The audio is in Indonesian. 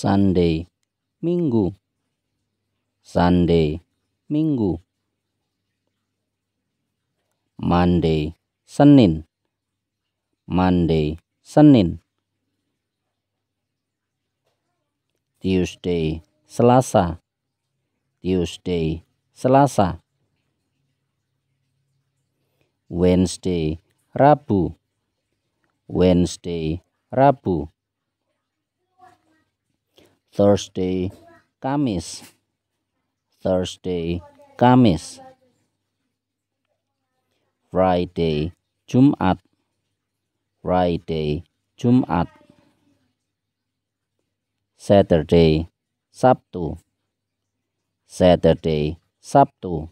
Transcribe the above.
Sunday, Minggu. Sunday, Minggu. Monday, Senin. Monday, Senin. Tuesday, Selasa. Tuesday, Selasa. Wednesday, Rabu. Wednesday, Rabu. Thursday, Kamis. Thursday, Kamis. Friday, Jumat. Friday, Jumat. Saturday, Sabtu. Saturday, Sabtu.